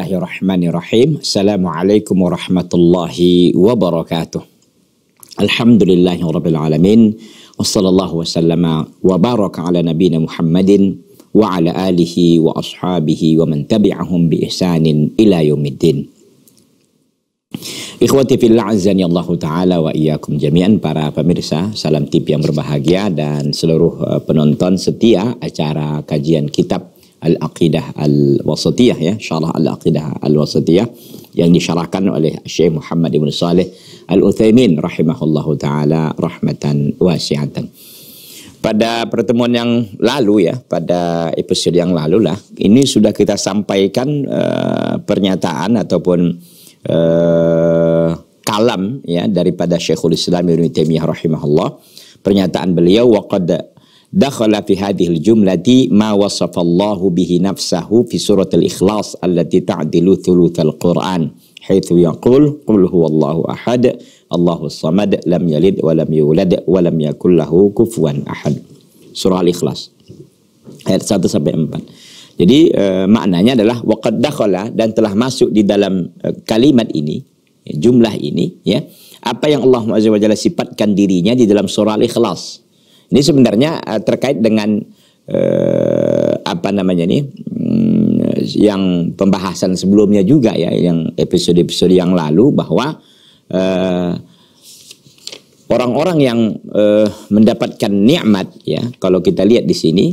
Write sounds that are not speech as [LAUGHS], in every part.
Bismillahirrahmanirrahim. Assalamualaikum warahmatullahi wabarakatuh. Alhamdulillahirabbil alamin. Wassallallahu wasallama wa baraka ala nabiyyina Muhammadin wa ala alihi wa ashabihi wa man tabi'ahum bi ihsanin ila yaumiddin. Ikhwati fillah azani Allah taala wa iyyakum jami'an para pemirsa Salam Tip yang berbahagia dan seluruh penonton setia acara kajian kitab Al-Aqidah Al-Wasatiyah ya, syarah Al-Aqidah Al-Wasatiyah yang disyarahkan oleh Syekh Muhammad Ibn Saleh al uthaymin rahimahullahu taala rahmatan wasi'atan. Pada pertemuan yang lalu ya, pada episode yang lalu lah, ini sudah kita sampaikan uh, pernyataan ataupun uh, kalam ya daripada Syekhul Islam Ibn Taimiyah rahimahullah. Pernyataan beliau waqad dakhala fi hadhihi al jumlati ma wasafa Allahu bihi nafsahu fi surat al ikhlas allati ta'dilu thuluth al quran haitsu yaqul qul huwallahu ahad Allahu samad lam yalid wa lam yulad wa lam yakul lahu kufuwan ahad surah al-ikhlas ayat 1 sampai 4 jadi e, maknanya adalah waqad dakhala dan telah masuk di dalam e, kalimat ini jumlah ini ya apa yang Allah Subhanahu wa sifatkan dirinya di dalam surah al-ikhlas ini sebenarnya uh, terkait dengan uh, apa namanya nih um, yang pembahasan sebelumnya juga ya yang episode-episode yang lalu bahwa orang eh, orang-orang yang uh, mendapatkan nikmat ya kalau kita lihat di sini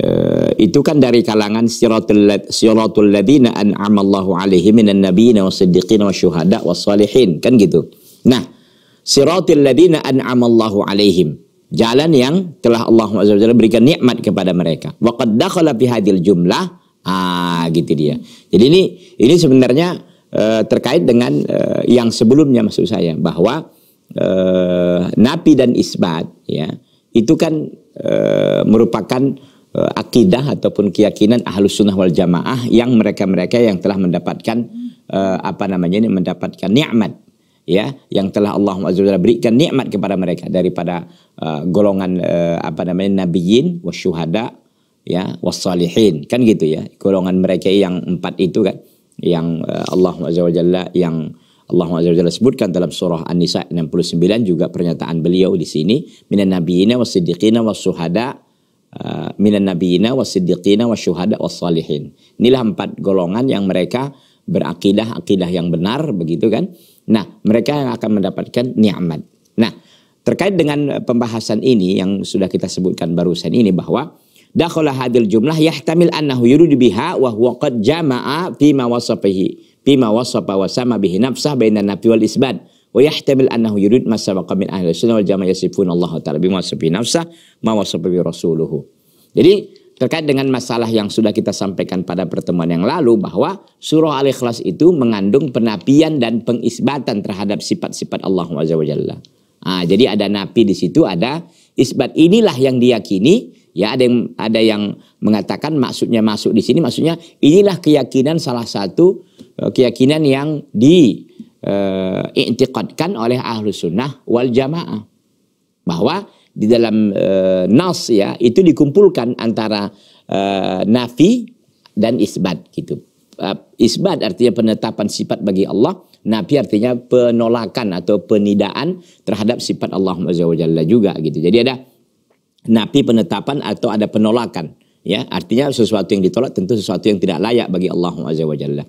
uh, itu kan dari kalangan siratul siratul ladzina an'amallahu alaihim minan nabiyina wasiddiqina wasyuhada wassalihin kan gitu nah siratul ladzina an'amallahu alaihim jalan yang telah Allah SWT berikan nikmat kepada mereka. Wa dakhala fi hadil jumlah. Ah, gitu dia. Jadi ini ini sebenarnya uh, terkait dengan uh, yang sebelumnya maksud saya bahwa uh, napi dan isbat ya itu kan merupakan akidah ataupun keyakinan ahlus sunnah wal jamaah yang mereka-mereka yang telah mendapatkan apa namanya ini mendapatkan nikmat ya yang telah Allah Azza berikan nikmat kepada mereka daripada uh, golongan uh, apa namanya nabiin wasyuhada ya wassalihin kan gitu ya golongan mereka yang empat itu kan yang uh, Allah Azza yang Allah Azza sebutkan dalam surah An-Nisa 69 juga pernyataan beliau di sini minan nabiyina wasiddiqina wasyuhada uh, minan nabiyina wasiddiqina wasyuhada wassalihin inilah empat golongan yang mereka berakidah akidah yang benar begitu kan. Nah, mereka yang akan mendapatkan nikmat. Nah, terkait dengan eh, pembahasan ini yang sudah kita sebutkan barusan ini bahwa dakhala hadil jumlah yahtamil annahu yuridu biha wa huwa qad jama'a pima wasafihi pima wasafa wa sama bihi nafsah bainan nafi wal isbat wa yahtamil annahu yurid ma sabaqa min ahli sunnah wal jamaah yasifuna Allah taala ma wasafi nafsah ma wasafa bi rasuluhu. Jadi Terkait dengan masalah yang sudah kita sampaikan pada pertemuan yang lalu bahwa surah Al-Ikhlas itu mengandung penapian dan pengisbatan terhadap sifat-sifat Allah Subhanahu Nah, jadi ada napi di situ, ada isbat. Inilah yang diyakini. Ya, ada yang ada yang mengatakan maksudnya masuk di sini maksudnya inilah keyakinan salah satu eh, keyakinan yang di e, oleh ahlu sunnah wal jamaah bahwa di dalam uh, nas ya itu dikumpulkan antara uh, nafi dan isbat gitu. Uh, isbat artinya penetapan sifat bagi Allah, nafi artinya penolakan atau penidaan terhadap sifat Allah Jalla juga gitu. Jadi ada nafi penetapan atau ada penolakan ya artinya sesuatu yang ditolak tentu sesuatu yang tidak layak bagi Allah Jalla.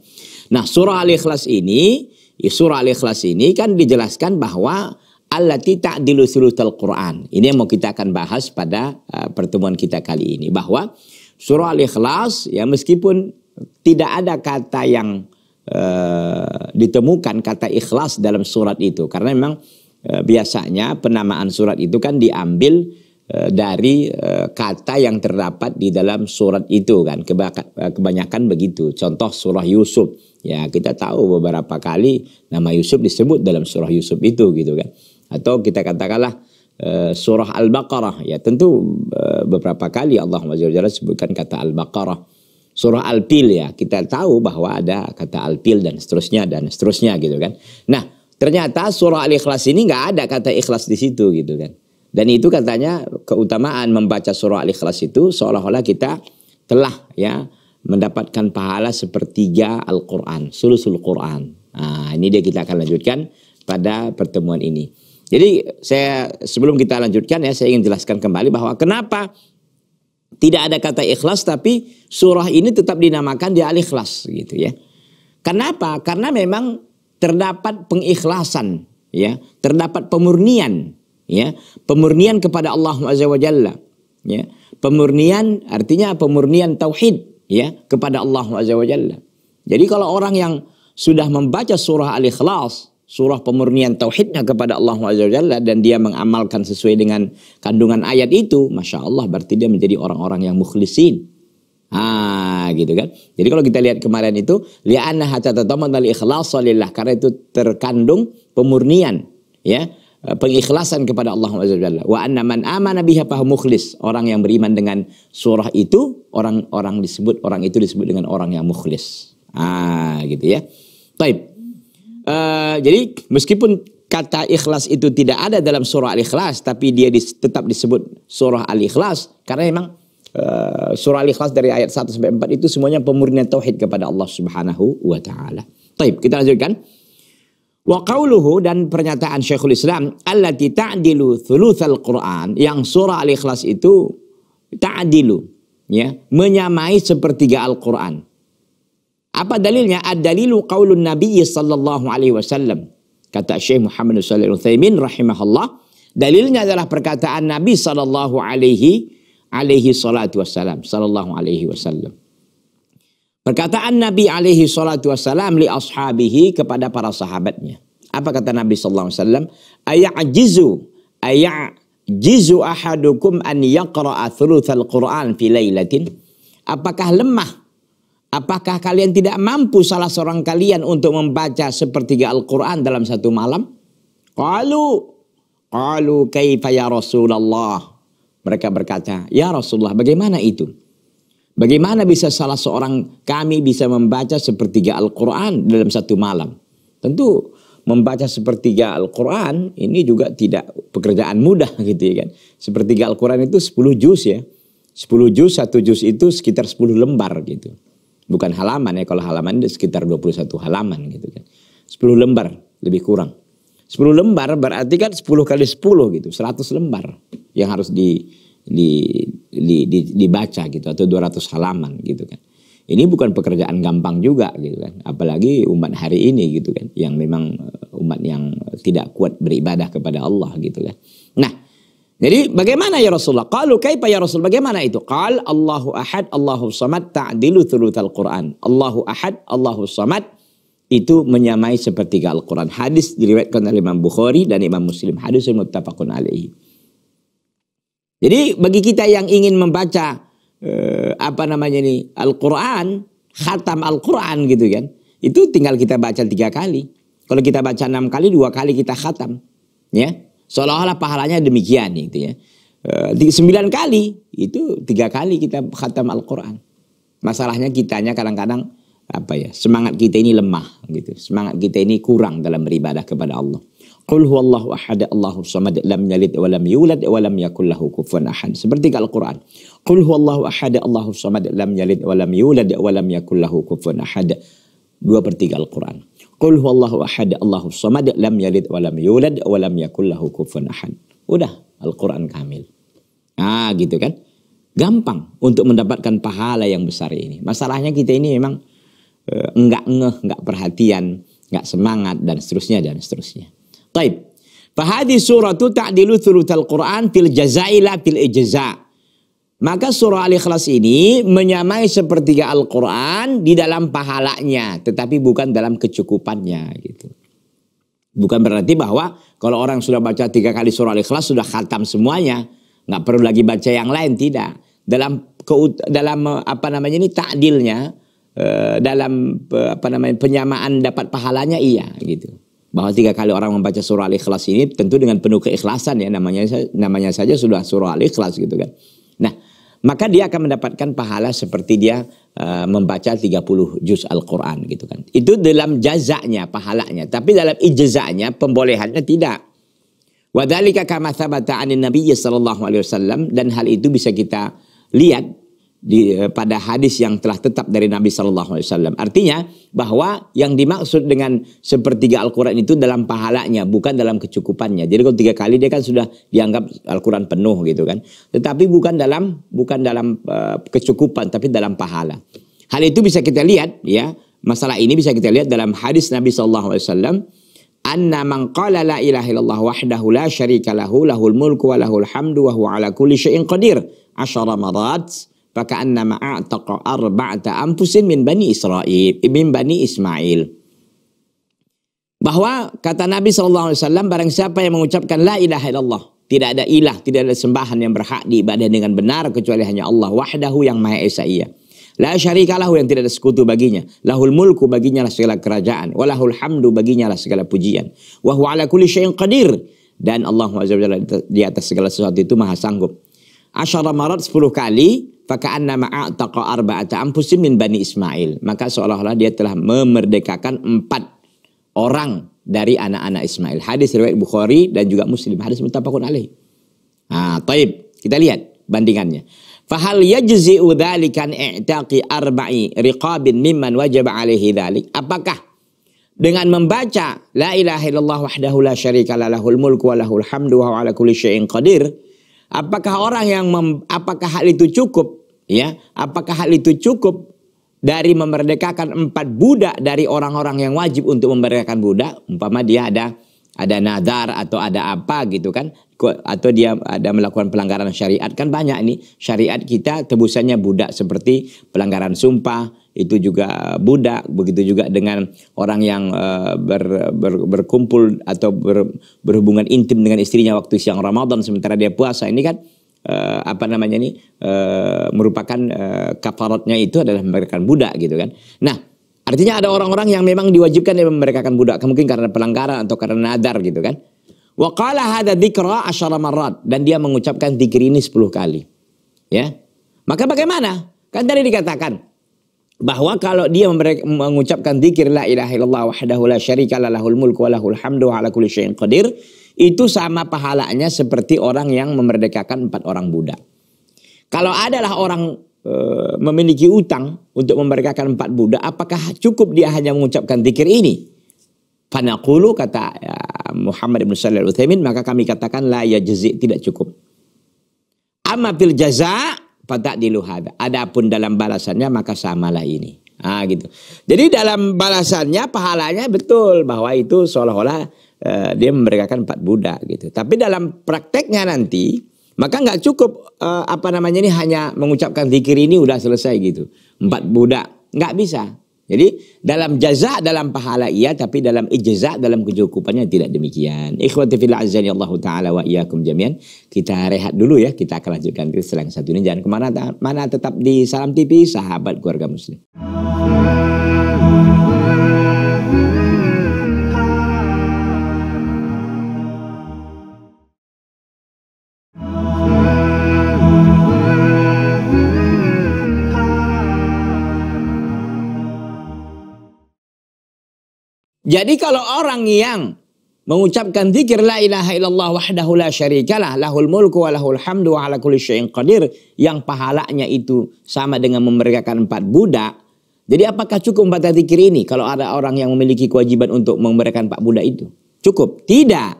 Nah, surah Al-Ikhlas ini surah Al-Ikhlas ini kan dijelaskan bahwa Allah tidak dilusulut al Quran. Ini yang mau kita akan bahas pada uh, pertemuan kita kali ini bahwa surah Al-Ikhlas ya meskipun tidak ada kata yang uh, ditemukan kata ikhlas dalam surat itu karena memang uh, biasanya penamaan surat itu kan diambil uh, dari uh, kata yang terdapat di dalam surat itu kan uh, kebanyakan begitu contoh surah Yusuf ya kita tahu beberapa kali nama Yusuf disebut dalam surah Yusuf itu gitu kan atau kita katakanlah uh, surah Al-Baqarah ya tentu uh, beberapa kali Allah Subhanahu sebutkan kata Al-Baqarah surah Al-Fil ya kita tahu bahwa ada kata Al-Fil dan seterusnya dan seterusnya gitu kan nah ternyata surah Al-Ikhlas ini nggak ada kata ikhlas di situ gitu kan dan itu katanya keutamaan membaca surah Al-Ikhlas itu seolah-olah kita telah ya mendapatkan pahala sepertiga Al-Quran, sulusul Quran. Nah, ini dia kita akan lanjutkan pada pertemuan ini. Jadi saya sebelum kita lanjutkan ya saya ingin jelaskan kembali bahwa kenapa tidak ada kata ikhlas tapi surah ini tetap dinamakan di al-ikhlas gitu ya. Kenapa? Karena memang terdapat pengikhlasan ya, terdapat pemurnian ya, pemurnian kepada Allah Azza wa Jalla ya. Pemurnian artinya pemurnian tauhid ya kepada Allah Azza wa Jalla. Jadi kalau orang yang sudah membaca surah Al-Ikhlas surah pemurnian tauhidnya kepada Allah Jalla dan dia mengamalkan sesuai dengan kandungan ayat itu, masya Allah berarti dia menjadi orang-orang yang mukhlisin. Ah, gitu kan. Jadi kalau kita lihat kemarin itu, li'anna taman al-ikhlas karena itu terkandung pemurnian, ya pengikhlasan kepada Allah Subhanahu wa anna man amana biha fa mukhlis orang yang beriman dengan surah itu orang-orang disebut orang itu disebut dengan orang yang mukhlis ah gitu ya taib Uh, jadi meskipun kata ikhlas itu tidak ada dalam surah al-ikhlas tapi dia dis, tetap disebut surah al-ikhlas karena memang uh, surah al-ikhlas dari ayat 1 sampai 4 itu semuanya pemurnian tauhid kepada Allah Subhanahu wa taala. Baik, kita lanjutkan. Wa qauluhu dan pernyataan Syekhul Islam allati ta'dilu thulutsal Qur'an yang surah Al-Ikhlas itu ta'dilu ya menyamai sepertiga Al-Qur'an. Apa dalilnya? Ad-dalilu qaulun Nabi sallallahu alaihi wasallam. Kata Syekh Muhammad Shalih Utsaimin rahimahullah, dalilnya adalah perkataan Nabi sallallahu alaihi alaihi salatu wasallam, sallallahu alaihi wasallam. Perkataan Nabi alaihi salatu wasallam li ashabihi kepada para sahabatnya. Apa kata Nabi sallallahu alaihi wasallam? Ayajizu ayajizu ahadukum an yaqra'a thuluthal Qur'an fi lailatin. Apakah lemah Apakah kalian tidak mampu salah seorang kalian untuk membaca sepertiga Al-Quran dalam satu malam? Qalu, qalu kaifa ya Rasulullah. Mereka berkata, ya Rasulullah bagaimana itu? Bagaimana bisa salah seorang kami bisa membaca sepertiga Al-Quran dalam satu malam? Tentu membaca sepertiga Al-Quran ini juga tidak pekerjaan mudah [LAUGHS] gitu ya kan. Sepertiga Al-Quran itu 10 juz ya. 10 juz, satu juz itu sekitar 10 lembar gitu bukan halaman ya kalau halaman itu sekitar 21 halaman gitu kan 10 lembar lebih kurang 10 lembar berarti kan 10 kali 10 gitu 100 lembar yang harus di, di, di, di dibaca gitu atau 200 halaman gitu kan ini bukan pekerjaan gampang juga gitu kan apalagi umat hari ini gitu kan yang memang eh, umat yang tidak kuat beribadah kepada Allah gitu kan nah jadi bagaimana ya Rasulullah? Kalau kayak ya Rasul? Bagaimana itu? Kal Allahu ahad, Allahu samad, ta'dilu thulutal Quran. Allahu ahad, Allahu samad itu menyamai seperti Al-Quran. Hadis diriwayatkan oleh Imam Bukhari dan Imam Muslim. Hadis yang muttafaqun alaihi. Jadi bagi kita yang ingin membaca eh, apa namanya ini Al-Quran, khatam Al-Quran gitu kan. Itu tinggal kita baca tiga kali. Kalau kita baca enam kali, dua kali kita khatam. Ya, Seolah-olah pahalanya demikian gitu ya. Eh, sembilan kali itu tiga kali kita khatam Al-Quran. Masalahnya kitanya kadang-kadang apa ya semangat kita ini lemah gitu. Semangat kita ini kurang dalam beribadah kepada Allah. Qul huwallahu ahad Allahu samad lam yalid wa lam yulad wa lam yakul lahu kufuwan ahad. Seperti Al-Qur'an. Qul huwallahu ahad Allahu samad lam yalid wa lam yulad wa lam yakul lahu kufuwan ahad. Dua pertiga Al-Qur'an. Qul huwallahu ahad, Allahu samad, lam yalid wa lam yulad wa lam yakul lahu kufuwan ahad. Udah, Al-Qur'an kamil. Ah, gitu kan? Gampang untuk mendapatkan pahala yang besar ini. Masalahnya kita ini memang uh, enggak ngeh, enggak perhatian, enggak semangat dan seterusnya dan seterusnya. Taib. hadhihi suratu ta'dilu thulutal Qur'an fil jazaila fil ijza. Maka surah Al-Ikhlas ini menyamai sepertiga Al-Quran di dalam pahalanya. Tetapi bukan dalam kecukupannya gitu. Bukan berarti bahwa kalau orang sudah baca tiga kali surah Al-Ikhlas sudah khatam semuanya. Nggak perlu lagi baca yang lain, tidak. Dalam dalam apa namanya ini takdilnya eh, dalam eh, apa namanya penyamaan dapat pahalanya iya gitu bahwa tiga kali orang membaca surah al-ikhlas ini tentu dengan penuh keikhlasan ya namanya namanya saja sudah surah al-ikhlas gitu kan maka dia akan mendapatkan pahala seperti dia uh, membaca 30 juz Al-Qur'an gitu kan. Itu dalam jazaknya, pahalanya. Tapi dalam ijazaknya pembolehannya tidak. Wadhalika kama thabata 'anil Nabi sallallahu alaihi wasallam dan hal itu bisa kita lihat di, eh, pada hadis yang telah tetap dari Nabi Shallallahu Alaihi Wasallam. Artinya bahwa yang dimaksud dengan sepertiga Al-Quran itu dalam pahalanya, bukan dalam kecukupannya. Jadi kalau tiga kali dia kan sudah dianggap Al-Quran penuh gitu kan. Tetapi bukan dalam bukan dalam uh, kecukupan, tapi dalam pahala. Hal itu bisa kita lihat ya. Masalah ini bisa kita lihat dalam hadis Nabi Shallallahu Alaihi Wasallam. Anna man qala la ilaha illallah wahdahu la syarika lahu lahul mulku wa lahul hamdu wa huwa ala kulli syai'in qadir. Asyara marat Faka'annama a'taqa arba'ata ampusin min Bani Israel, min Bani Ismail bahwa kata Nabi SAW barang siapa yang mengucapkan la ilaha illallah tidak ada ilah, tidak ada sembahan yang berhak diibadah dengan benar kecuali hanya Allah wahdahu yang maha esa iya. La syarika yang tidak ada sekutu baginya. Lahul mulku baginya lah segala kerajaan. Walahul hamdu baginya lah segala pujian. Wahu ala kulli syai'in qadir. Dan Allah SWT di atas segala sesuatu itu maha sanggup. Asyara marat 10 kali Faka'anna ma'ataqa arba'ata ampusim min Bani Ismail. Maka seolah-olah dia telah memerdekakan empat orang dari anak-anak Ismail. Hadis riwayat Bukhari dan juga Muslim. Hadis muttafaqun alaih. Nah, taib. Kita lihat bandingannya. Fahal yajzi'u dhalikan i'taqi arba'i riqabin mimman wajib alaihi dhalik. Apakah dengan membaca la ilaha illallah wahdahu la syarika la lahul mulku wa lahul hamdu wa ala kulli syai'in qadir. Apakah orang yang mem, apakah hal itu cukup Ya, apakah hal itu cukup dari memerdekakan empat budak dari orang-orang yang wajib untuk memerdekakan budak, umpama dia ada ada nadar atau ada apa gitu kan atau dia ada melakukan pelanggaran syariat kan banyak nih syariat kita tebusannya budak seperti pelanggaran sumpah itu juga budak begitu juga dengan orang yang eh, ber, ber, berkumpul atau ber, berhubungan intim dengan istrinya waktu siang Ramadan sementara dia puasa ini kan uh, apa namanya ini uh, merupakan uh, eh, kafaratnya itu adalah memerdekakan budak gitu kan. Nah artinya ada orang-orang yang memang diwajibkan yang memerdekakan budak mungkin karena pelanggaran atau karena nadar gitu kan. wakalah hada dzikra asyara marat. dan dia mengucapkan dikir ini sepuluh kali. Ya. Maka bagaimana? Kan tadi dikatakan bahwa kalau dia mengucapkan zikir la ilaha illallah wahdahu la syarika lahul mulku wa lahul hamdu ala kulli syai'in qadir itu sama pahalanya seperti orang yang memerdekakan empat orang budak. Kalau adalah orang e, memiliki utang untuk memerdekakan empat budak, apakah cukup dia hanya mengucapkan zikir ini? Fanaqulu kata ya, Muhammad bin Salih al uthamin maka kami katakan la yajzi tidak cukup. Amma fil jaza pada diluhada. Adapun dalam balasannya maka samalah ini. Ah gitu. Jadi dalam balasannya pahalanya betul bahwa itu seolah-olah Eh, dia memberikan empat budak gitu. Tapi dalam prakteknya nanti maka nggak cukup uh, apa namanya ini hanya mengucapkan zikir ini udah selesai gitu. Empat budak nggak bisa. Jadi dalam jaza dalam pahala iya tapi dalam ijazah dalam kecukupannya tidak demikian. Ikhwati fil ya Allah taala wa iyyakum jami'an. Kita rehat dulu ya, kita akan lanjutkan terus selang satu ini jangan kemana mana tetap di Salam TV sahabat keluarga muslim. Jadi kalau orang yang mengucapkan zikir la ilaha illallah wahdahu la syarikalah lahul mulku wa lahul hamdu wa ala kulli syai'in qadir yang pahalanya itu sama dengan memerdekakan empat budak. Jadi apakah cukup baca zikir ini kalau ada orang yang memiliki kewajiban untuk memerdekakan empat budak itu? Cukup? Tidak.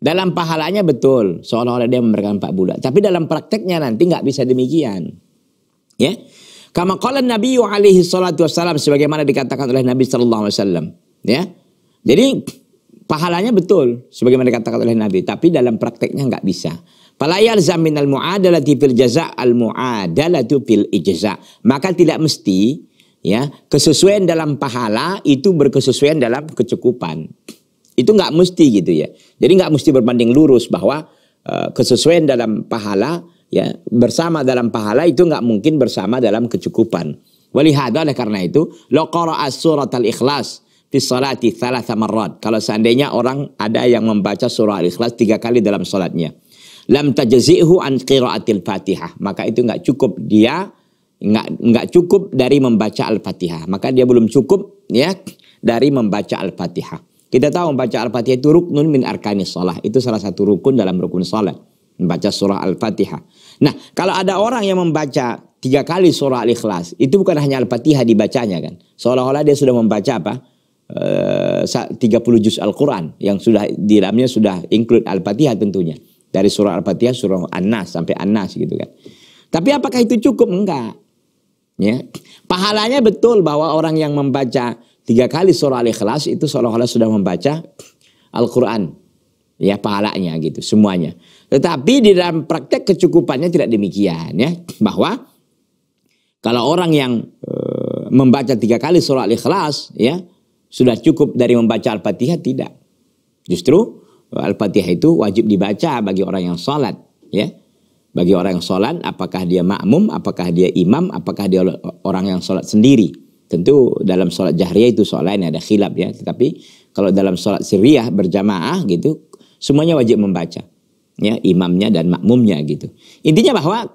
Dalam pahalanya betul, seolah-olah dia memberikan empat budak. Tapi dalam prakteknya nanti nggak bisa demikian. Ya. Kama qala Nabi alaihi salatu wasallam sebagaimana dikatakan oleh Nabi sallallahu alaihi wasallam. Ya. Jadi pahalanya betul sebagaimana dikatakan oleh Nabi, tapi dalam prakteknya nggak bisa. Falayal zamin al muadalah fil jaza al muadalah fil ijza. Maka tidak mesti ya kesesuaian dalam pahala itu berkesesuaian dalam kecukupan. Itu nggak mesti gitu ya. Jadi nggak mesti berbanding lurus bahwa uh, kesesuaian dalam pahala ya bersama dalam pahala itu nggak mungkin bersama dalam kecukupan. Walihada oleh karena itu, lo qara'a surat al-ikhlas fi salati thalatha marrat. Kalau seandainya orang ada yang membaca surah Al-Ikhlas tiga kali dalam salatnya. Lam tajzi'hu an qiraatil Fatihah. Maka itu enggak cukup dia enggak enggak cukup dari membaca Al-Fatihah. Maka dia belum cukup ya dari membaca Al-Fatihah. Kita tahu membaca Al-Fatihah itu rukun min arkanis salah. Itu salah satu rukun dalam rukun salat. Membaca surah Al-Fatihah. Nah, kalau ada orang yang membaca tiga kali surah Al-Ikhlas, itu bukan hanya Al-Fatihah dibacanya kan. Seolah-olah dia sudah membaca apa? Eh, tiga 30 juz Al-Quran yang sudah di dalamnya sudah include Al-Fatihah tentunya. Dari surah Al-Fatihah, surah An-Nas sampai An-Nas gitu kan. Tapi apakah itu cukup? Enggak. Ya. Pahalanya betul bahwa orang yang membaca tiga kali surah Al-Ikhlas itu seolah-olah sudah membaca Al-Quran. Ya pahalanya gitu semuanya. Tetapi di dalam praktek kecukupannya tidak demikian ya. Bahwa kalau orang yang eh, membaca tiga kali surah Al-Ikhlas ya sudah cukup dari membaca Al-Fatihah tidak. Justru eh, Al-Fatihah itu wajib dibaca bagi orang yang sholat. Ya. Bagi orang yang sholat, apakah dia makmum, apakah dia imam, apakah dia orang yang sholat sendiri. Tentu dalam sholat jahriyah itu sholat ini ada khilaf ya. Tetapi kalau dalam sholat sirriyah berjamaah gitu, semuanya wajib membaca. Ya, imamnya dan makmumnya gitu. Intinya bahwa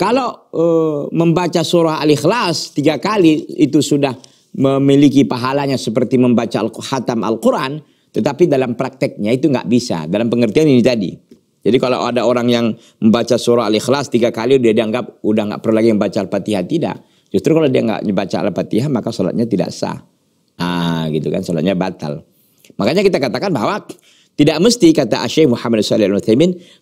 kalau e, membaca surah Al-Ikhlas tiga kali itu sudah memiliki pahalanya seperti membaca al khatam Al-Quran, tetapi dalam prakteknya itu nggak bisa. Dalam pengertian ini tadi. Jadi kalau ada orang yang membaca surah Al-Ikhlas tiga kali dia dianggap udah nggak perlu lagi membaca Al-Fatihah. Tidak. Justru kalau dia nggak membaca Al-Fatihah maka sholatnya tidak sah. Ah gitu kan sholatnya batal. Makanya kita katakan bahwa tidak mesti kata Syekh Muhammad Shalih al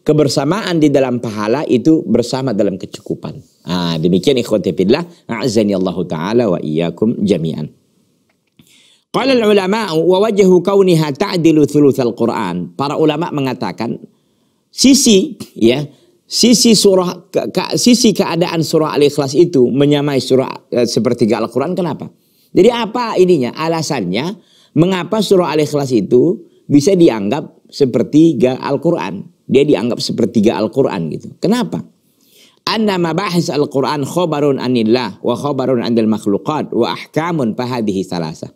kebersamaan di dalam pahala itu bersama dalam kecukupan. Ah, demikian ikhwan fillah, a'azani Allah taala wa iyyakum jami'an. Qala ulama wa wajhu kauniha ta'dilu thulutsal Qur'an. Para ulama mengatakan sisi ya sisi surah ke, ke, sisi keadaan surah Al-Ikhlas itu menyamai surah eh, sepertiga Al-Qur'an kenapa? Jadi apa ininya? Alasannya mengapa surah Al-Ikhlas itu bisa dianggap sepertiga Al-Quran. Dia dianggap sepertiga Al-Quran gitu. Kenapa? Anna mabahis Al-Quran khobarun anillah wa khobarun anil makhlukat wa ahkamun pahadihi salasa.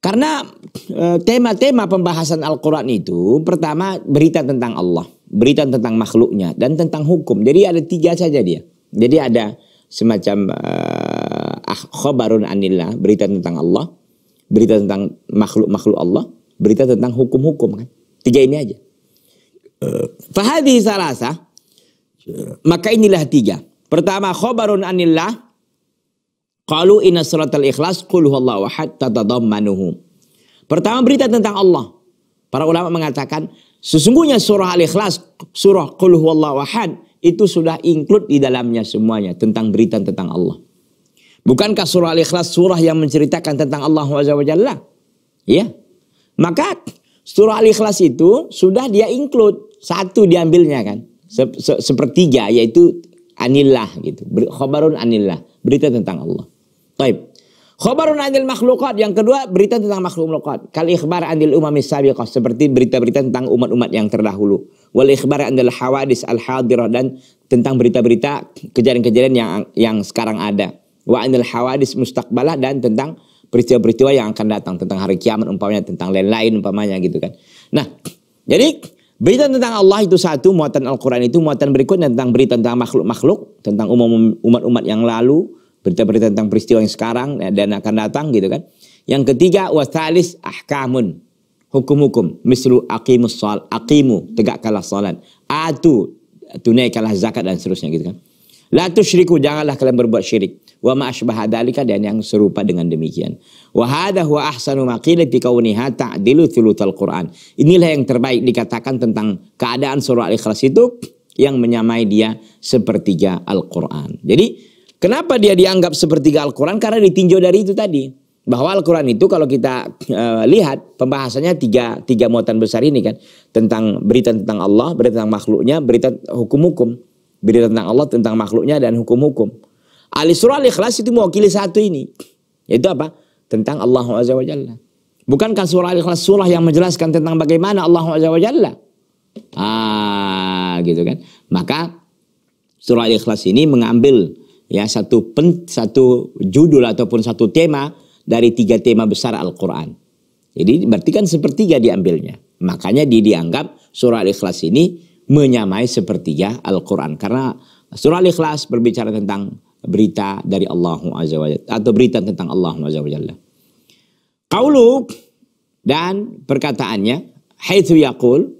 Karena e, tema-tema pembahasan Al-Quran itu pertama berita tentang Allah, berita tentang makhluknya dan tentang hukum. Jadi ada tiga saja dia. Jadi ada semacam uh, e, ah, khobarun anillah berita tentang Allah, berita tentang makhluk-makhluk Allah, berita tentang hukum-hukum kan. Tiga ini aja. Eh, Fahadhi salasa. Maka inilah tiga. Pertama khobarun anillah. Qalu inna suratal ikhlas qul huwallahu ahad tatadammanuhu. Pertama berita tentang Allah. Para ulama mengatakan sesungguhnya surah al-ikhlas surah qul huwallahu ahad itu sudah include di dalamnya semuanya tentang berita tentang Allah. Bukankah surah al-ikhlas surah yang menceritakan tentang Allah wajah wa Jalla? Ya, maka surah Al-Ikhlas itu sudah dia include satu diambilnya kan. Se -se Sepertiga yaitu anillah gitu. Khobarun anillah, berita tentang Allah. Baik. Khobarun anil makhlukat. Yang kedua berita tentang makhluk makhlukat. Kal ikhbar anil umamis sabiqah. Seperti berita-berita tentang umat-umat yang terdahulu. Wal ikhbar anil hawadis al hadirah. Dan tentang berita-berita kejadian-kejadian yang yang sekarang ada. Wa anil hawadis mustaqbalah. Dan tentang peristiwa-peristiwa yang akan datang tentang hari kiamat umpamanya tentang lain-lain umpamanya gitu kan. Nah, jadi berita tentang Allah itu satu, muatan Al-Qur'an itu muatan berikutnya tentang berita tentang makhluk-makhluk, tentang umat-umat yang lalu, berita-berita tentang peristiwa yang sekarang ya, dan akan datang gitu kan. Yang ketiga wasalis ahkamun, hukum-hukum, mislu aqimus sal aqimu, tegakkanlah salat, atu, tunaikanlah zakat dan seterusnya gitu kan. La tusyriku janganlah kalian berbuat syirik. Wa ma asbaha dzalika dan yang serupa dengan demikian. Wa hadha huwa ahsanu ma qila fi kauniha ta'dilu Qur'an. Inilah yang terbaik dikatakan tentang keadaan surah Al-Ikhlas itu yang menyamai dia sepertiga Al-Qur'an. Jadi kenapa dia dianggap sepertiga Al-Qur'an? Karena ditinjau dari itu tadi. Bahwa Al-Quran itu kalau kita uh, lihat pembahasannya tiga, tiga muatan besar ini kan. Tentang berita tentang Allah, berita tentang makhluknya, berita hukum-hukum. Berita tentang Allah, tentang makhluknya dan hukum-hukum. al Surah al-Ikhlas itu mewakili satu ini. Yaitu apa? Tentang Allah Azza wa Jalla. Bukankah surah Al-Ikhlas surah yang menjelaskan tentang bagaimana Allah Azza wa Jalla? Ah, gitu kan. Maka surah Al-Ikhlas ini mengambil ya satu pen, satu judul ataupun satu tema dari tiga tema besar Al-Qur'an. Jadi berarti kan sepertiga diambilnya. Makanya dia dianggap surah Al-Ikhlas ini menyamai sepertiga Al-Quran. Karena surah Al-Ikhlas berbicara tentang berita dari Allah Azza wa Jalla. Atau berita tentang Allah Azza wa Jalla. Kaulu dan perkataannya, Haythu yakul,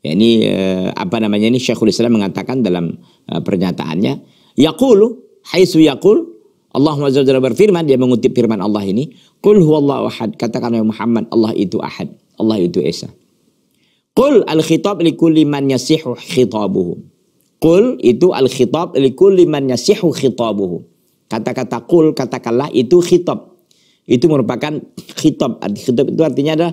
ini eh, apa namanya ini Syekhul Islam mengatakan dalam eh, pernyataannya, Yakulu, Haythu yakul, Allah Azza wa Jalla berfirman, dia mengutip firman Allah ini, kulhu huwallahu ahad, oleh Muhammad, Allah itu ahad, Allah itu Esa. Qul al-khitab li kulli man yasihu khitabuhu. Qul itu al-khitab li kulli man yasihu khitabuhu. Kata-kata qul, katakanlah itu khitab. Itu merupakan khitab. Khitab itu artinya adalah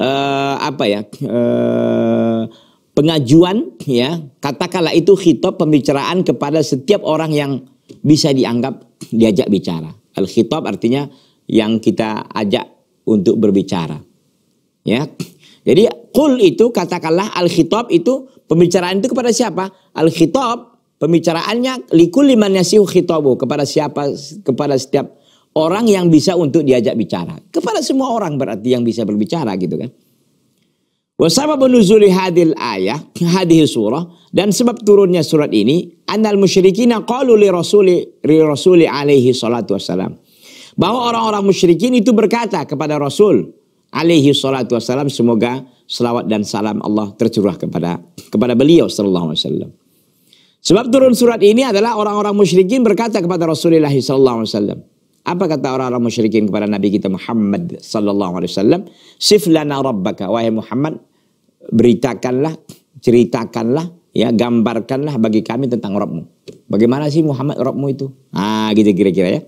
uh, apa ya? Uh, pengajuan ya, katakanlah itu khitab pembicaraan kepada setiap orang yang bisa dianggap diajak bicara. Al-khitab artinya yang kita ajak untuk berbicara. Ya, jadi kul itu katakanlah al khitab itu pembicaraan itu kepada siapa? Al khitab pembicaraannya likul liman yasihu khitabu kepada siapa kepada setiap orang yang bisa untuk diajak bicara. Kepada semua orang berarti yang bisa berbicara gitu kan. Wasama benuzuli hadil ayah, hadih surah dan sebab turunnya surat ini anal musyrikina qalu li rasuli li rasuli alaihi salatu wassalam. Bahwa orang-orang musyrikin itu berkata kepada Rasul alaihi salatu wassalam semoga selawat dan salam Allah tercurah kepada kepada beliau sallallahu alaihi wasallam. Sebab turun surat ini adalah orang-orang musyrikin berkata kepada Rasulullah sallallahu alaihi wasallam. Apa kata orang-orang musyrikin kepada Nabi kita Muhammad sallallahu alaihi wasallam? Sif lana rabbaka wahai Muhammad, beritakanlah, ceritakanlah, ya gambarkanlah bagi kami tentang Rabbmu. Bagaimana sih Muhammad Rabbmu itu? Ah, gitu kira-kira ya.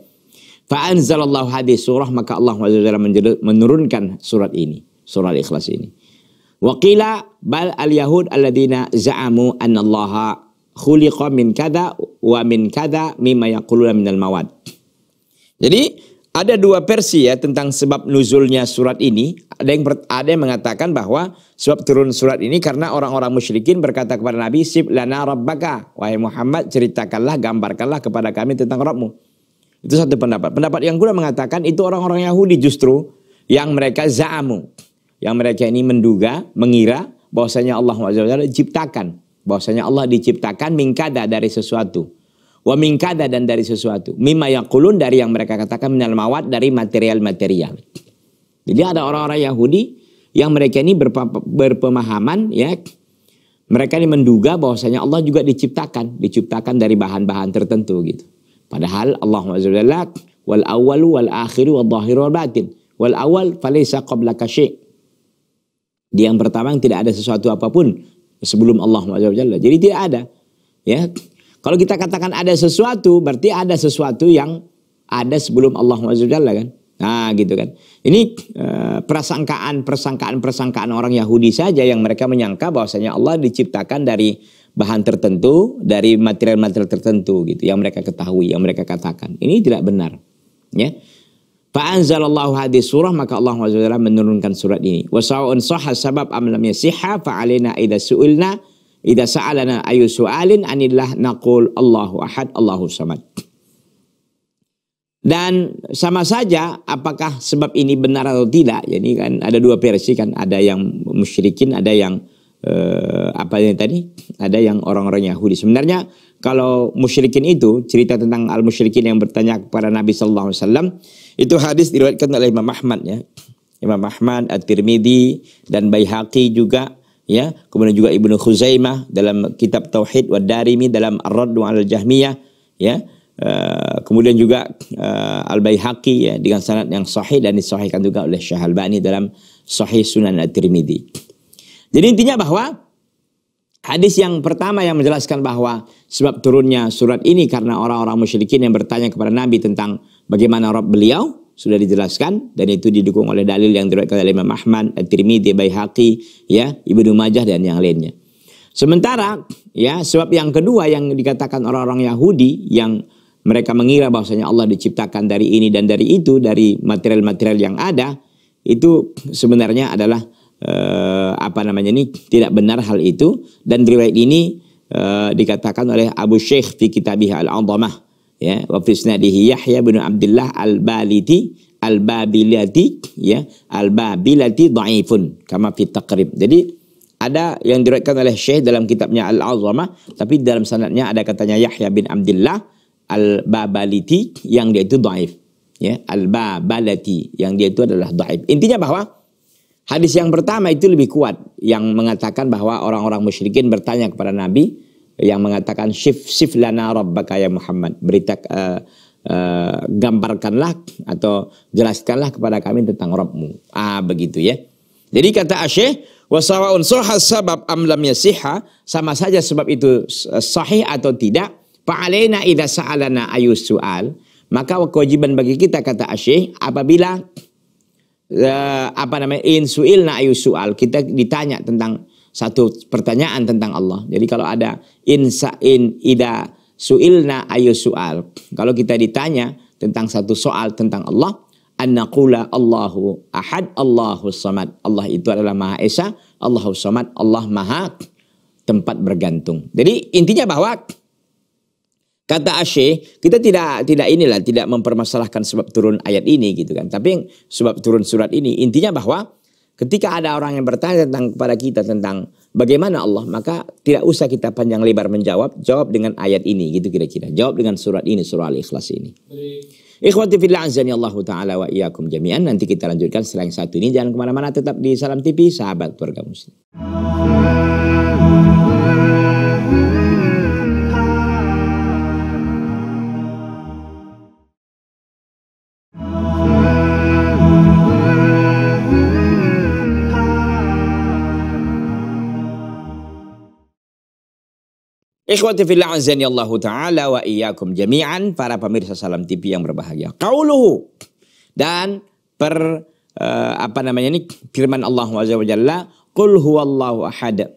Fa'anzalallahu hadis surah maka Allah menurunkan surat ini, surah Ikhlas ini. Waqila bal al-yahud alladina za'amu anna Allaha khuliqa min kada wa min kada mimma yaquluna minal mawad. Jadi ada dua versi ya tentang sebab nuzulnya surat ini. Ada yang ada yang mengatakan bahwa sebab turun surat ini karena orang-orang musyrikin berkata kepada Nabi, "Sib lana rabbaka." Wahai Muhammad, ceritakanlah, gambarkanlah kepada kami tentang Rabbmu. Itu satu pendapat. Pendapat yang kedua mengatakan itu orang-orang Yahudi justru yang mereka za'amu. Yang mereka ini menduga, mengira bahwasanya Allah SWT diciptakan. Bahwasanya Allah diciptakan mingkada dari sesuatu. Wa mingkada dan dari sesuatu. yang kulun dari yang mereka katakan minal dari material-material. Jadi ada orang-orang Yahudi yang mereka ini berpemahaman ya mereka ini menduga bahwasanya Allah juga diciptakan, diciptakan dari bahan-bahan tertentu gitu. Padahal Allah Azza wal awal wal akhir wal zahir wal batin. Wal awal falaysa qablaka syai'. Dia yang pertama yang tidak ada sesuatu apapun sebelum Allah Azza Jadi tidak ada. Ya. Kalau kita katakan ada sesuatu berarti ada sesuatu yang ada sebelum Allah Azza kan. Nah, gitu kan. Ini eh, persangkaan-persangkaan-persangkaan orang Yahudi saja yang mereka menyangka bahwasanya Allah diciptakan dari bahan tertentu dari material-material tertentu gitu yang mereka ketahui, yang mereka katakan. Ini tidak benar. Ya. Fa'anzalallahu hadis surah maka Allah SWT menurunkan surat ini. Wasa'un sahha sabab amlamnya siha fa'alina idha su'ilna idha sa'alana ayu su'alin anillah naqul Allahu ahad Allahu samad. Dan sama saja apakah sebab ini benar atau tidak. Jadi ya, kan ada dua versi kan ada yang musyrikin ada yang eh, apa yang tadi ada yang orang-orang Yahudi. Sebenarnya kalau musyrikin itu cerita tentang al musyrikin yang bertanya kepada Nabi Sallallahu Alaihi Wasallam itu hadis diriwayatkan oleh Imam Ahmad ya. Imam Ahmad, At-Tirmidzi dan Baihaqi juga ya. Kemudian juga Ibnu Khuzaimah dalam kitab Tauhid wa Darimi dalam Ar-Radd al Jahmiyah ya. Uh, kemudian juga uh, Al-Baihaqi ya dengan sanad yang sahih dan disahihkan juga oleh Syekh Albani dalam Sahih Sunan At-Tirmidzi. Jadi intinya bahwa hadis yang pertama yang menjelaskan bahwa sebab turunnya surat ini karena orang-orang musyrikin yang bertanya kepada Nabi tentang bagaimana Rob beliau sudah dijelaskan dan itu didukung oleh dalil yang diriwayatkan oleh Imam Ahmad, At-Tirmidzi, Baihaqi, ya, Ibnu Majah dan yang lainnya. Sementara ya sebab yang kedua yang dikatakan orang-orang Yahudi yang mereka mengira bahwasanya Allah diciptakan dari ini dan dari itu dari material-material yang ada itu sebenarnya adalah Eh, apa namanya ini tidak benar hal itu dan riwayat ini eh, dikatakan oleh Abu Syekh di kitabih al-Azamah ya wa fi Yahya bin Abdullah al-Baliti al-Babilati ya al-Babilati dhaifun kama fi taqrib. Jadi ada yang diriwayatkan oleh Syekh dalam kitabnya Al-Azamah tapi dalam sanadnya ada katanya Yahya bin Abdullah Al-Babaliti yang dia itu dhaif ya Al-Babalati yang dia itu adalah dhaif. Intinya bahwa Hadis yang pertama itu lebih kuat yang mengatakan bahwa orang-orang musyrikin bertanya kepada Nabi yang mengatakan shif shif lana rabbaka ya Muhammad. Berita uh, uh, gambarkanlah atau jelaskanlah kepada kami tentang Rabbmu. Ah begitu ya. Jadi kata Asyih wasawa unsur sabab amlam yasiha sama saja sebab itu eh, sahih atau tidak. Fa'alaina idza sa'alana ayu su'al maka kewajiban bagi kita kata Asyih apabila uh, apa namanya insuil na kita ditanya tentang satu pertanyaan tentang Allah. Jadi kalau ada insa in ida suilna ayu soal. Kalau kita ditanya tentang satu soal tentang Allah, annaqula Allahu ahad Allahu samad. Allah itu adalah Maha Esa, Allahu samad, Allah Maha tempat bergantung. Jadi intinya bahwa Kata Asyih, kita tidak tidak inilah tidak mempermasalahkan sebab turun ayat ini gitu kan. Tapi yang sebab turun surat ini intinya bahwa ketika ada orang yang bertanya tentang kepada kita tentang bagaimana Allah, maka tidak usah kita panjang lebar menjawab, jawab dengan ayat ini gitu kira-kira. Jawab dengan surat ini, surah Al-Ikhlas ini. Ikhwati fillah Allah taala wa iyyakum jami'an. Nanti kita lanjutkan selain satu ini jangan kemana mana tetap di Salam TV sahabat keluarga muslim. Ikhwati fillah Allah taala wa iyyakum jami'an para pemirsa Salam TV yang berbahagia. Qauluhu dan per uh, apa namanya ini firman Allah Azza wa Jalla, qul huwallahu ahad.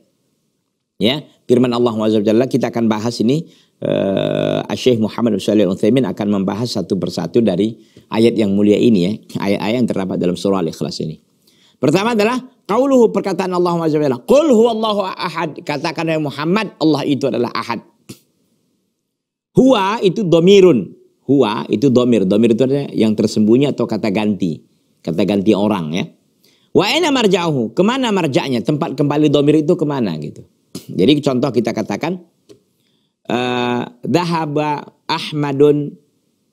Ya, firman Allah Azza wa Jalla kita akan bahas ini uh, Syekh Muhammad Shalih Utsaimin akan membahas satu persatu dari ayat yang mulia ini ya, ayat-ayat yang terdapat dalam surah Al-Ikhlas ini. Pertama adalah kauluhu perkataan Allah Subhanahu wa Qul huwallahu ahad. Katakan oleh Muhammad Allah itu adalah ahad. Huwa itu domirun. Huwa itu domir. Domir itu adalah yang tersembunyi atau kata ganti. Kata ganti orang ya. Wa ena marja'uhu. Kemana marja'nya? Tempat kembali domir itu kemana gitu. Jadi contoh kita katakan. Eh, Dahaba Ahmadun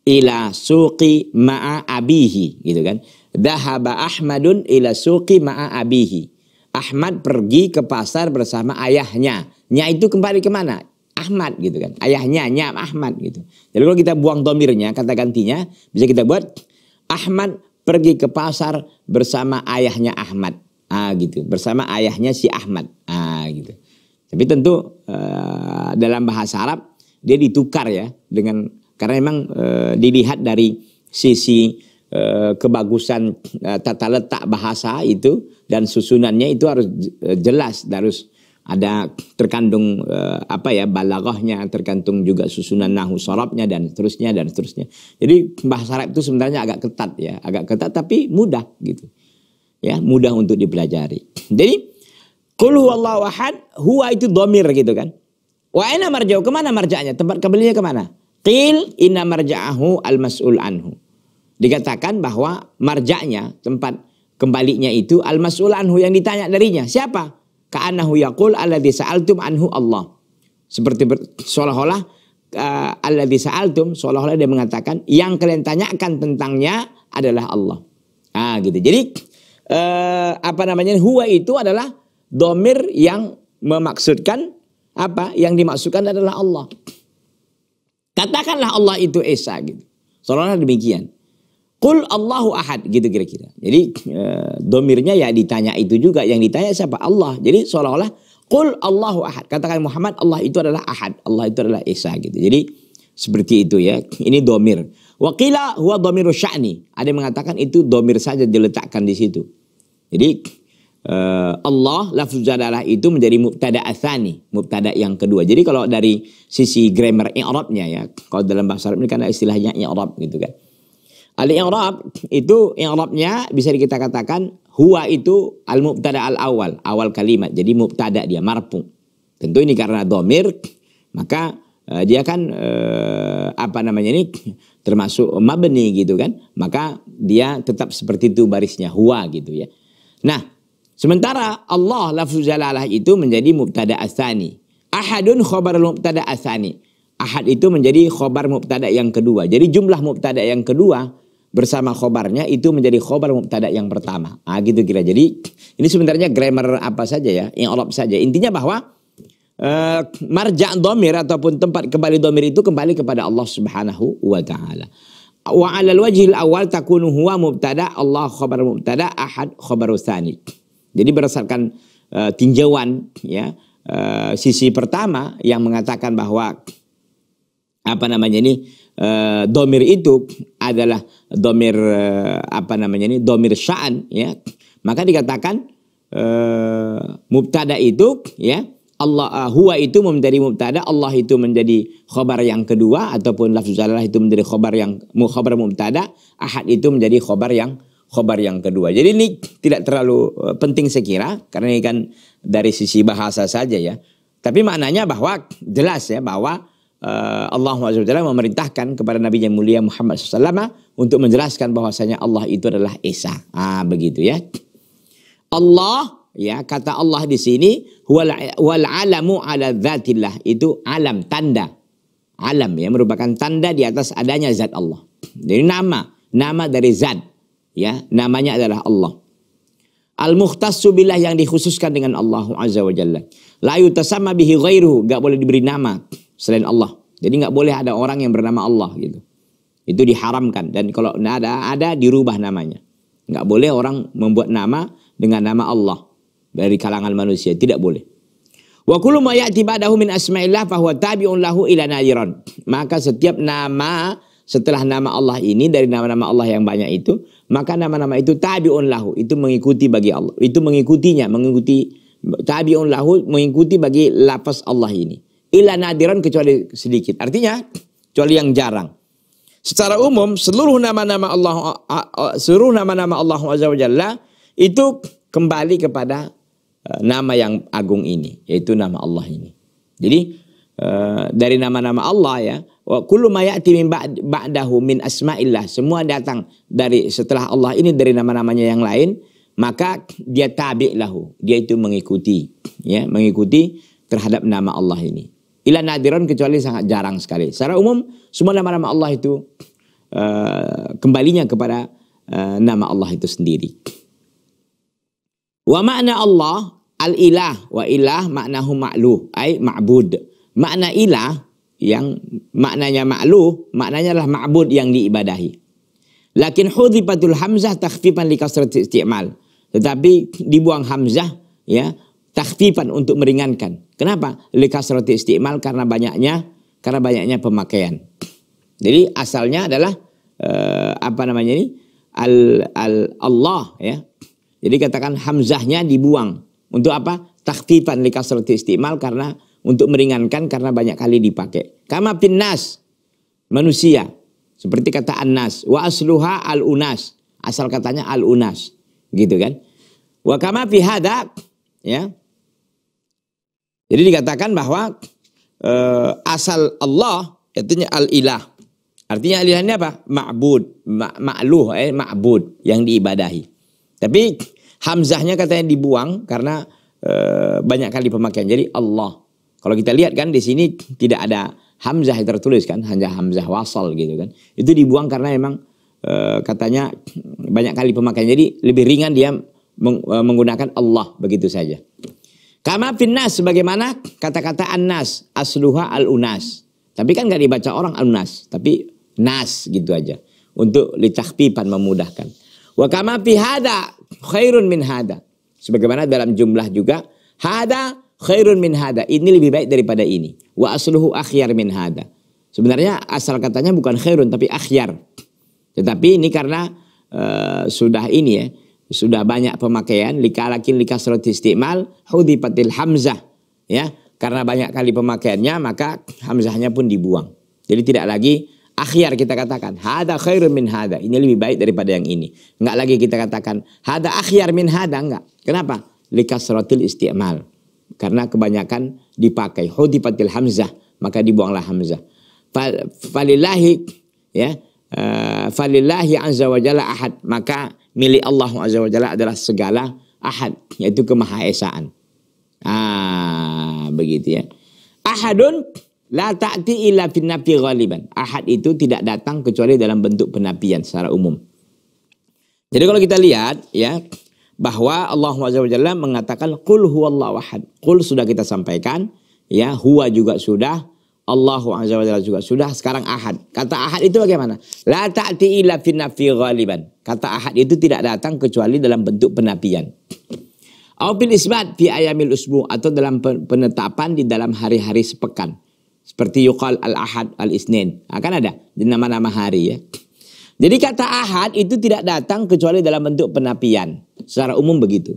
ila suqi ma'a abihi. Gitu kan. Dahaba Ahmadun ila suqi ma'a abihi. Ahmad pergi ke pasar bersama ayahnya. Nya itu kembali kemana? Ahmad gitu kan. Ayahnya, nya Ahmad gitu. Jadi kalau kita buang domirnya, kata gantinya, bisa kita buat Ahmad pergi ke pasar bersama ayahnya Ahmad. Ah gitu, bersama ayahnya si Ahmad. Ah gitu. Tapi tentu uh, dalam bahasa Arab dia ditukar ya dengan karena memang uh, eh, dilihat dari sisi Eh, kebagusan eh, tata letak bahasa itu dan susunannya itu harus eh, jelas harus ada terkandung apa ya balaghahnya terkandung juga susunan nahu sorobnya dan seterusnya dan seterusnya jadi bahasa Arab itu sebenarnya agak ketat ya agak ketat tapi mudah gitu ya mudah untuk dipelajari [CLEARS THROAT] jadi kul huwallahu ahad huwa itu domir gitu kan wa ena marja'u kemana marja'nya tempat kembalinya kemana qil inna marja'ahu al mas'ul anhu dikatakan bahwa marjanya tempat kembalinya itu al mas'ul anhu yang ditanya darinya siapa ka'annahu yaqul alladzi sa'altum anhu Allah seperti seolah-olah uh, eh, alladzi sa'altum seolah-olah dia mengatakan yang kalian tanyakan tentangnya adalah Allah ah gitu jadi uh, apa namanya huwa itu adalah domir yang memaksudkan apa yang dimaksudkan adalah Allah katakanlah Allah itu Esa gitu seolah-olah demikian Kul Allahu ahad gitu kira-kira. Jadi e, domirnya ya ditanya itu juga yang ditanya siapa Allah. Jadi seolah-olah kul Allahu ahad. Katakan Muhammad Allah itu adalah ahad. Allah itu adalah Esa gitu. Jadi seperti itu ya. Ini domir. Wakila huwa domiru sya'ni. Ada yang mengatakan itu domir saja diletakkan di situ. Jadi e, Allah lafzul jadalah itu menjadi mubtada asani, mubtada yang kedua. Jadi kalau dari sisi grammar i'rabnya ya, kalau dalam bahasa Arab ini kan istilahnya i'rab gitu kan. Al-i'rab itu i'rabnya bisa kita katakan huwa itu al-mubtada al-awal, awal kalimat. Jadi mubtada dia marfu. Tentu ini karena domir maka uh, dia kan uh, apa namanya ini termasuk mabni gitu kan. Maka dia tetap seperti itu barisnya huwa gitu ya. Nah, sementara Allah lafzul jalalah itu menjadi mubtada asani. Ahadun khobar mubtada asani. Ahad itu menjadi khobar mubtada yang kedua. Jadi jumlah mubtada yang kedua bersama khobarnya itu menjadi khobar mubtada yang pertama. Ah gitu kira. Jadi ini sebenarnya grammar apa saja ya, yang olop saja. Intinya bahwa uh, marja domir ataupun tempat kembali domir itu kembali kepada Allah Subhanahu wa taala. Wa alal wajhil awal takunu huwa mubtada Allah khobar mubtada ahad khobar tsani. Jadi berdasarkan uh, tinjauan ya uh, sisi pertama yang mengatakan bahwa apa namanya ini Eh, domir itu adalah domir eh, apa namanya ini domir sya'an ya maka dikatakan uh, mubtada itu ya Allah uh, huwa itu menjadi mubtada Allah itu menjadi khobar yang kedua ataupun lafzul jalalah itu menjadi khobar yang khobar mubtada ahad itu menjadi khobar yang khobar yang kedua jadi ini tidak terlalu penting saya karena ini kan dari sisi bahasa saja ya tapi maknanya bahwa jelas ya bahwa Eh, Allah SWT memerintahkan kepada Nabi yang mulia Muhammad SAW untuk menjelaskan bahwasanya Allah itu adalah Esa. Ah, begitu ya. Allah ya kata Allah di sini wal, wal alamu ala zatillah itu alam tanda. Alam ya merupakan tanda di atas adanya zat Allah. Jadi nama, nama dari zat ya, namanya adalah Allah. Al-mukhtassu billah yang dikhususkan dengan Allah Azza wa Jalla. La yutasama bihi ghairuhu, enggak boleh diberi nama selain Allah. Jadi nggak boleh ada orang yang bernama Allah gitu. Itu diharamkan dan kalau ada ada dirubah namanya. Nggak boleh orang membuat nama dengan nama Allah dari kalangan manusia, tidak boleh. Wa kullu ma ya'ti ba'dahu min asma'illah huwa tabi'un lahu ila nadiran. Maka setiap nama setelah nama Allah ini dari nama-nama Allah yang banyak itu, maka nama-nama itu tabi'un lahu, itu mengikuti bagi Allah. Itu mengikutinya, mengikuti tabi'un lahu mengikuti bagi lafaz Allah ini. Illa nadiran kecuali sedikit. Artinya kecuali yang jarang. Secara umum seluruh nama-nama Allah seluruh nama-nama Allah Azza wa Jalla itu kembali kepada e, nama yang agung ini yaitu nama Allah ini. Jadi e, dari nama-nama Allah ya wa kullu ma ya'ti min ba'dahu min asma'illah semua datang dari setelah Allah ini dari nama-namanya yang lain maka dia tabi'lahu dia itu mengikuti ya mengikuti terhadap nama Allah ini Ila nadiron kecuali sangat jarang sekali. Secara umum semua nama-nama Allah itu uh, kembalinya kepada uh, nama Allah itu sendiri. Wa makna Allah al-ilah wa ilah maknahu ma'lu ai ma'bud. Makna ilah yang maknanya ma'lu, maknanya adalah ma'bud yang diibadahi. Lakin hudhifatul hamzah takhfifan li kasrat isti'mal. Tetapi dibuang hamzah ya takhfifan untuk meringankan. Kenapa? roti istimal karena banyaknya karena banyaknya pemakaian. Jadi asalnya adalah uh, apa namanya ini? Al, al Allah ya. Jadi katakan hamzahnya dibuang. Untuk apa? likas roti istimal karena untuk meringankan karena banyak kali dipakai. Kama pinnas manusia. Seperti kata Anas wa asluha al unas. Asal katanya al unas gitu kan. Wa kama fi ya jadi dikatakan bahwa e, asal Allah artinya al-ilah. Artinya al-ilah ini apa? Ma'bud, ma ma'luh, eh, ma'bud yang diibadahi. Tapi hamzahnya katanya dibuang karena e, banyak kali pemakaian. Jadi Allah. Kalau kita lihat kan di sini tidak ada hamzah yang tertulis kan, hanya hamzah wasal gitu kan. Itu dibuang karena memang e, katanya banyak kali pemakaian. Jadi lebih ringan dia menggunakan Allah begitu saja. Kama finnas sebagaimana kata-kata annas asluha al-unas. Tapi kan nggak dibaca orang al-unas, tapi nas gitu aja. Untuk litahpipan memudahkan. Wa kama fi khairun min hada. Sebagaimana dalam jumlah juga hada khairun min hada. Ini lebih baik daripada ini. Wa asluhu akhyar min hada. Sebenarnya asal katanya bukan khairun tapi akhyar. Tetapi ini karena uh, sudah ini ya sudah banyak pemakaian likalakin likasrot istimal hudipatil hamzah ya karena banyak kali pemakaiannya maka hamzahnya pun dibuang jadi tidak lagi akhir kita katakan hada khairun min hada ini lebih baik daripada yang ini enggak lagi kita katakan hada akhir min hada enggak kenapa likasrotil istimal karena kebanyakan dipakai hudipatil hamzah maka dibuanglah hamzah falillahi ya eh, falillahi anzawajalla ahad maka milik Allah Azza wa Jalla adalah segala ahad, yaitu kemahaesaan. Ah, begitu ya. Ahadun la ta'ti illa fi nafi ghaliban. Ahad itu tidak datang kecuali dalam bentuk penapian secara umum. Jadi kalau kita lihat ya bahwa Allah Azza wa Jalla mengatakan qul huwallahu ahad. Qul sudah kita sampaikan, ya huwa juga sudah Allahu azza wa jalla juga. Sudah sekarang ahad. Kata ahad itu bagaimana? La ta'ti illa fi nafi ghaliban. Kata ahad itu tidak datang kecuali dalam bentuk penapian Au bil isbat fi ayamil usbu atau dalam penetapan di dalam hari-hari sepekan. Seperti yuqal al-ahad al-isnin. Akan ada di nama-nama hari ya. Jadi kata ahad itu tidak datang kecuali dalam bentuk penapian Secara umum begitu.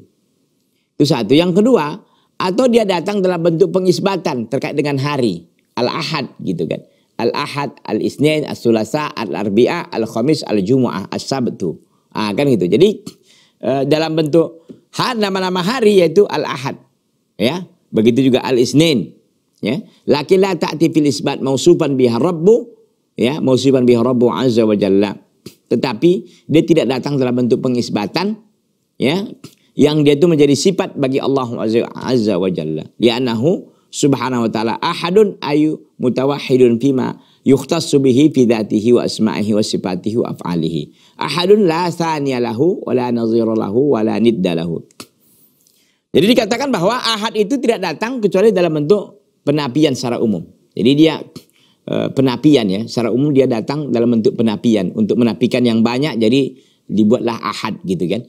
Itu satu. Yang kedua, atau dia datang dalam bentuk pengisbatan terkait dengan hari. Al-Ahad gitu kan. Al-Ahad, Al-Isnin, asulasa sulasa Al-Arbi'a, Al-Khamis, Al-Jumu'ah, As-Sabtu. Ah, kan gitu. Jadi eh, dalam bentuk hari nama-nama hari yaitu Al-Ahad. Ya. Begitu juga Al-Isnin. Ya. laki la ta'ti fil isbat mausufan biha rabbu ya, mausufan biha rabbu azza wa jalla. Tetapi dia tidak datang dalam bentuk pengisbatan ya yang dia itu menjadi sifat bagi Allah azza wa jalla subhanahu wa ta'ala ahadun ayu mutawahidun fima yukhtassu bihi fi dhatihi wa asma'ihi wa sifatihi wa af'alihi. Ahadun la thaniya lahu wa la nazira lahu wa la nidda lahu. Jadi dikatakan bahwa ahad itu tidak datang kecuali dalam bentuk penapian secara umum. Jadi dia e, penapian ya, secara umum dia datang dalam bentuk penapian untuk menapikan yang banyak jadi dibuatlah ahad gitu kan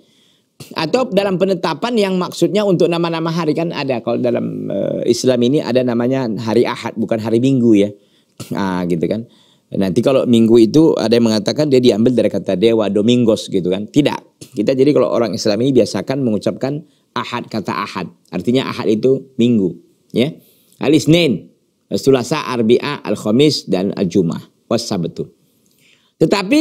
atau dalam penetapan yang maksudnya untuk nama-nama hari kan ada kalau dalam uh, Islam ini ada namanya hari Ahad bukan hari Minggu ya. [CLEARS THROAT] Ah gitu kan. Nanti kalau minggu itu ada yang mengatakan dia diambil dari kata dewa domingos gitu kan. Tidak. Kita jadi kalau orang Islam ini biasakan mengucapkan ahad kata ahad. Artinya ahad itu minggu. Ya. Al Isnin, Selasa, Arbi'a, Al Khamis dan Al Jum'ah. Wassabetul. Tetapi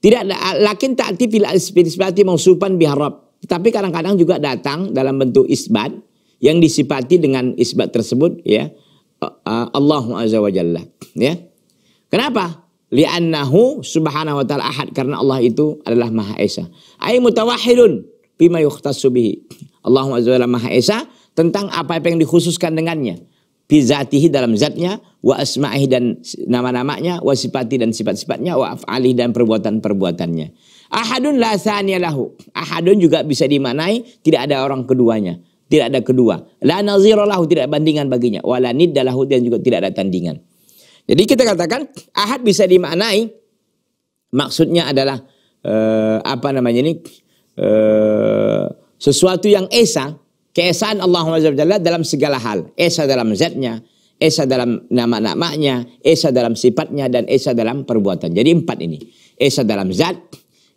tidak lakin ta'ti fil isbati mausufan biharab. Tapi kadang-kadang juga datang dalam bentuk isbat yang disipati dengan isbat tersebut ya Allah azza wa jalla ya. Kenapa? Li'annahu subhanahu wa ta'ala ahad karena Allah itu adalah Maha Esa. Ai mutawahhidun bima yukhtassu bihi. Allahu azza wa jalla Maha Esa tentang apa apa yang dikhususkan dengannya. Fizatihi dalam zatnya, wa asma'ihi dan nama-namanya, wa sifati dan sifat-sifatnya, wa afali dan perbuatan-perbuatannya. Ahadun la lahu. Ahadun juga bisa dimanai, tidak ada orang keduanya. Tidak ada kedua. La naziro lahu, tidak bandingan baginya. Wa la lahu, dan juga tidak ada tandingan. Jadi kita katakan, ahad bisa dimanai, maksudnya adalah, uh, apa namanya ini, uh, sesuatu yang esa, Keesaan Allah Jalla dalam segala hal. Esa dalam zatnya, Esa dalam nama-namanya, Esa dalam sifatnya, dan Esa dalam perbuatan. Jadi empat ini. Esa dalam zat,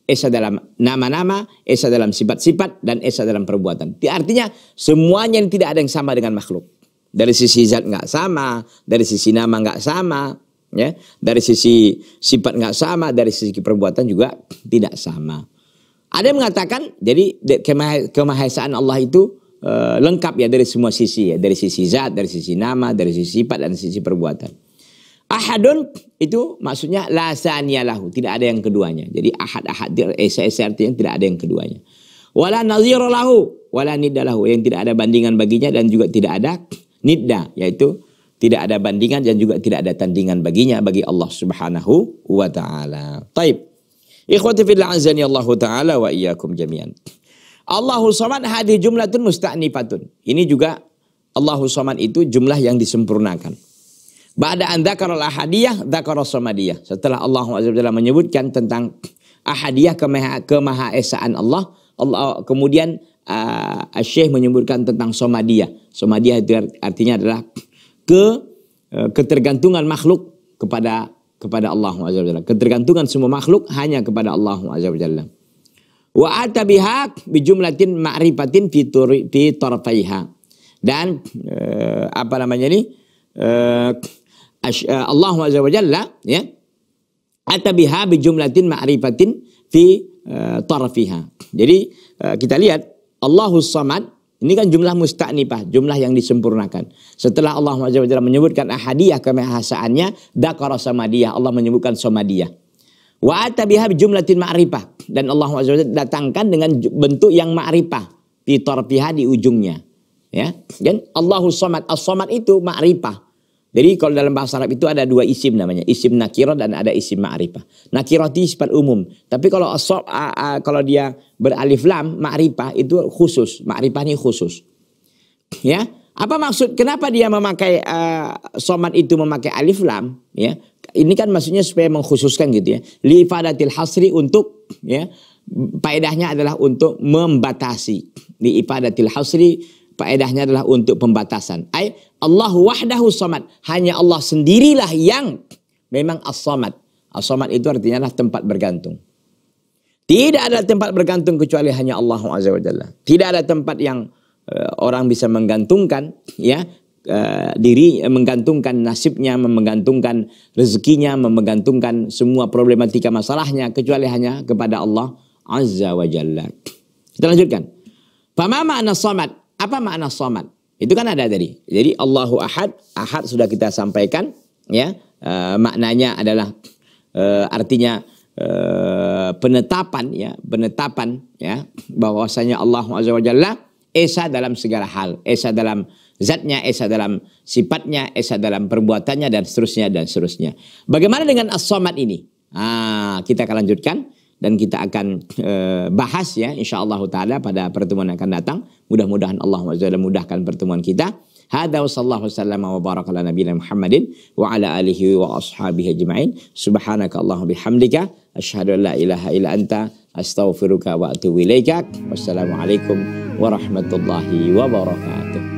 Esa dalam nama-nama, Esa dalam sifat-sifat, dan Esa dalam perbuatan. Artinya semuanya yang tidak ada yang sama dengan makhluk. Dari sisi zat nggak sama, dari sisi nama nggak sama, ya dari sisi sifat nggak sama dari sisi perbuatan juga tidak sama ada yang mengatakan jadi kemahesaan Allah itu Eh, lengkap ya dari semua sisi ya, dari sisi zat, dari sisi nama, dari sisi sifat dan sisi perbuatan. Ahadun itu maksudnya la tidak ada yang keduanya. Jadi ahad ahad esa esa artinya tidak ada yang keduanya. Wala nazira lahu, wala nidda lahu, yang tidak ada bandingan baginya dan juga tidak ada nidda, yaitu tidak ada bandingan dan juga tidak ada tandingan baginya bagi Allah Subhanahu wa taala. Taib. Ikhwati fillah azani Allah taala wa iyyakum jami'an. Allahu somad hadi jumlatun musta'nifatun. Ini juga Allahu somad itu jumlah yang disempurnakan. Ba'da an dzakara ahadiyah dzakara samadiyah. Setelah Allah Azza wa menyebutkan tentang ahadiyah kemaha, kemahaesaan Allah, Allah kemudian uh, Syekh menyebutkan tentang somadiyah. Somadiyah itu artinya adalah ke uh, ketergantungan makhluk kepada kepada Allah Azza wa Ketergantungan semua makhluk hanya kepada Allah Azza wa Wa ata bihak jumlatin ma'rifatin fi tarfaiha. Dan uh, apa namanya ini? uh, Allah Azza wa Jalla ya. Ata biha jumlatin ma'rifatin fi tarfiha. Jadi uh, kita lihat Allahus Samad ini kan jumlah musta'nifah, jumlah yang disempurnakan. Setelah Allah Azza menyebutkan ahadiyah kemahasaannya dakara samadiyah, Allah menyebutkan samadiyah. Wa ata ma'rifah dan Allah SWT datangkan dengan bentuk yang ma'rifah fitor piha di ujungnya ya dan Allahu somad as somad itu ma'rifah jadi kalau dalam bahasa Arab itu ada dua isim namanya isim nakirah dan ada isim ma'rifah nakirah itu sifat umum tapi kalau as kalau dia beralif lam ma'rifah itu khusus ma'rifah ini khusus ya apa maksud kenapa dia memakai uh, somat itu memakai alif lam ya? Ini kan maksudnya supaya mengkhususkan gitu ya. Li ifadatil hasri untuk ya faedahnya adalah untuk membatasi. Li ifadatil hasri faedahnya adalah untuk pembatasan. Ai Allah wahdahu somat Hanya Allah sendirilah yang memang as somat as somat itu artinya adalah tempat bergantung. Tidak ada tempat bergantung kecuali hanya Allah Azza wa Jalla. Tidak ada tempat yang Eh, orang bisa menggantungkan ya eh, diri menggantungkan nasibnya, menggantungkan rezekinya, menggantungkan semua problematika masalahnya kecuali hanya kepada Allah Azza wa Jalla. Kita lanjutkan. apa makna samad? Apa makna samad? Itu kan ada tadi. Jadi Allahu Ahad, Ahad sudah kita sampaikan ya. E, maknanya adalah e, artinya e, penetapan ya, penetapan ya bahwasanya Allah Azza wa Jalla Esa dalam segala hal, Esa dalam zatnya, Esa dalam sifatnya, Esa dalam perbuatannya dan seterusnya dan seterusnya. Bagaimana dengan as-samad ini? Ah, kita akan lanjutkan dan kita akan e, bahas ya insyaallah taala pada pertemuan yang akan datang. Mudah-mudahan Allah SWT mudahkan pertemuan kita. Hada wa sallallahu wasallam wa baraka ala nabi Muhammadin wa ala alihi wa ashabihi ajma'in. Subhanaka Allah bihamdika Ashadu an la ilaha ila anta Astaghfiruka wa atubu ilaikak. Wassalamualaikum warahmatullahi wabarakatuh.